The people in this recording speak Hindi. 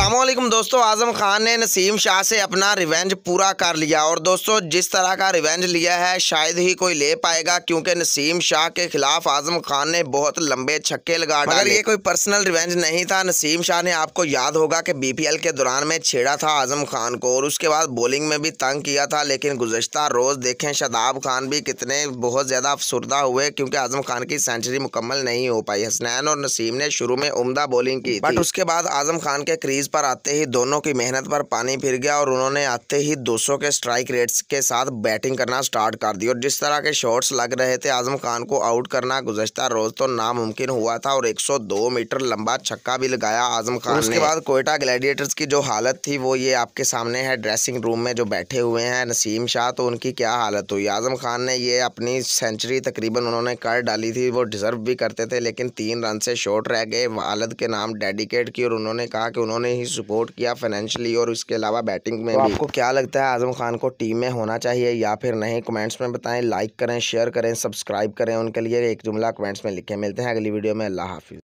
असलम दोस्तों आज़म खान ने नसीम शाह से अपना रिवेंज पूरा कर लिया और दोस्तों जिस तरह का रिवेंज लिया है शायद ही कोई ले पाएगा क्योंकि नसीम शाह के खिलाफ आज़म खान ने बहुत लंबे छक्के लगा डाले ये कोई पर्सनल रिवेंज नहीं था नसीम शाह ने आपको याद होगा कि बीपीएल के दौरान में छेड़ा था आज़म खान को और उसके बाद बॉलिंग में भी तंग किया था लेकिन गुजशत रोज़ देखें शदाब खान भी कितने बहुत ज़्यादा अफसरदा हुए क्योंकि आज़म खान की सेंचुरी मुकम्मल नहीं हो पाई हसनैन और नसीम ने शुरू में उमदा बॉलिंग की बट उसके बाद आज़म खान के क्रीज पर आते ही दोनों की मेहनत पर पानी फिर गया और उन्होंने आते ही 200 के स्ट्राइक रेट्स के साथ बैटिंग करना स्टार्ट कर दी और जिस तरह के शॉट्स लग रहे थे आजम खान को आउट करना गुजश्ता रोज तो नामुमकिन हुआ था और 102 मीटर लंबा छक्का भी लगाया आजम खान उसके ने बाद कोयटा ग्लैडिएटर्स की जो हालत थी वो ये आपके सामने है ड्रेसिंग रूम में जो बैठे हुए हैं नसीम शाह तो उनकी क्या हालत हुई आजम खान ने ये अपनी सेंचुरी तकरीबन उन्होंने कर डाली थी वो डिजर्व भी करते थे लेकिन तीन रन से शॉर्ट रह गए वालद के नाम डेडिकेट की और उन्होंने कहा कि उन्होंने में ही सपोर्ट किया फाइनेंशियली और इसके अलावा बैटिंग में तो भी आपको क्या लगता है आजम खान को टीम में होना चाहिए या फिर नहीं कमेंट्स में बताएं लाइक करें शेयर करें सब्सक्राइब करें उनके लिए एक जुमला कमेंट्स में लिखे मिलते हैं अगली वीडियो में अल्लाह हाफिज़